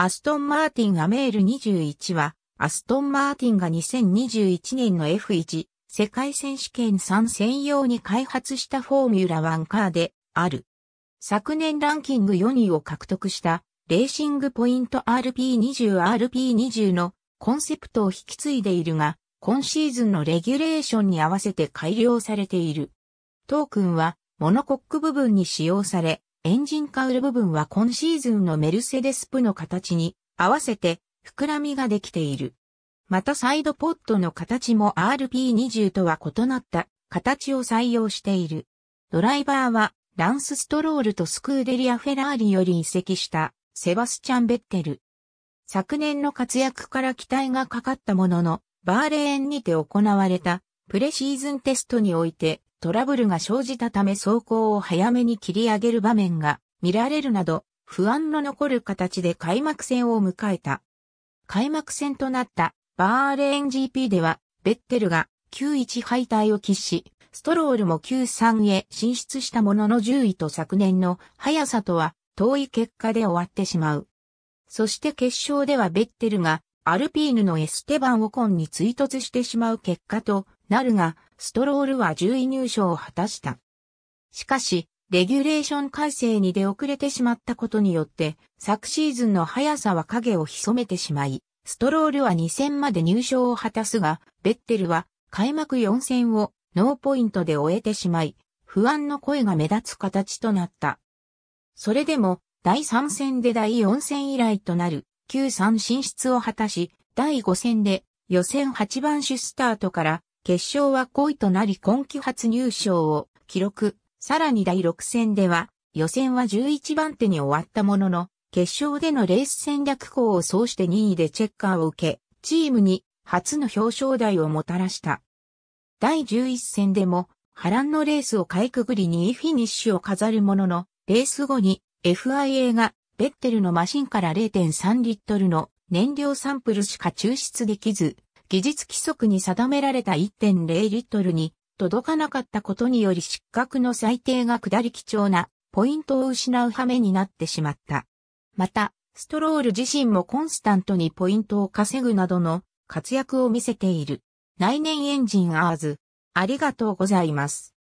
アストンマーティンアメール21は、アストンマーティンが2021年の F1 世界選手権3専用に開発したフォーミュラ1カーである。昨年ランキング4位を獲得したレーシングポイント RP20RP20 のコンセプトを引き継いでいるが、今シーズンのレギュレーションに合わせて改良されている。トークンはモノコック部分に使用され、エンジンカウル部分は今シーズンのメルセデスプの形に合わせて膨らみができている。またサイドポットの形も RP20 とは異なった形を採用している。ドライバーはランスストロールとスクーデリア・フェラーリより移籍したセバスチャン・ベッテル。昨年の活躍から期待がかかったものの、バーレーンにて行われたプレシーズンテストにおいてトラブルが生じたため走行を早めに切り上げる場面が見られるなど、不安の残る形で開幕戦を迎えた。開幕戦となったバーレーン GP では、ベッテルが9-1敗退を喫し、ストロールも9-3へ進出したものの10位と昨年の速さとは遠い結果で終わってしまう。そして決勝ではベッテルがアルピーヌのエステバン・オコンに追突してしまう結果となるが、ストロールは10位入賞を果たした。しかし、レギュレーション改正に出遅れてしまったことによって、昨シーズンの速さは影を潜めてしまい、ストロールは2戦まで入賞を果たすが、ベッテルは開幕4戦をノーポイントで終えてしまい、不安の声が目立つ形となった。それでも、第3戦で第4戦以来となる、Q3 進出を果たし、第5戦で予選8番手スタートから決勝は5位となり今季初入賞を記録。さらに第6戦では、予選は11番手に終わったものの、決勝でのレース戦略校を総して2位でチェッカーを受け、チームに初の表彰台をもたらした。第11戦でも、波乱のレースをかいくぐり2位フィニッシュを飾るものの、レース後に FIA がベッテルのマシンから0.3リットルの燃料サンプルしか抽出できず、技術規則に定められた1.0リットルに届かなかったことにより失格の最低が下り貴重なポイントを失う羽目になってしまった。また、ストロール自身もコンスタントにポイントを稼ぐなどの活躍を見せている。内燃エンジンアーズ。ありがとうございます。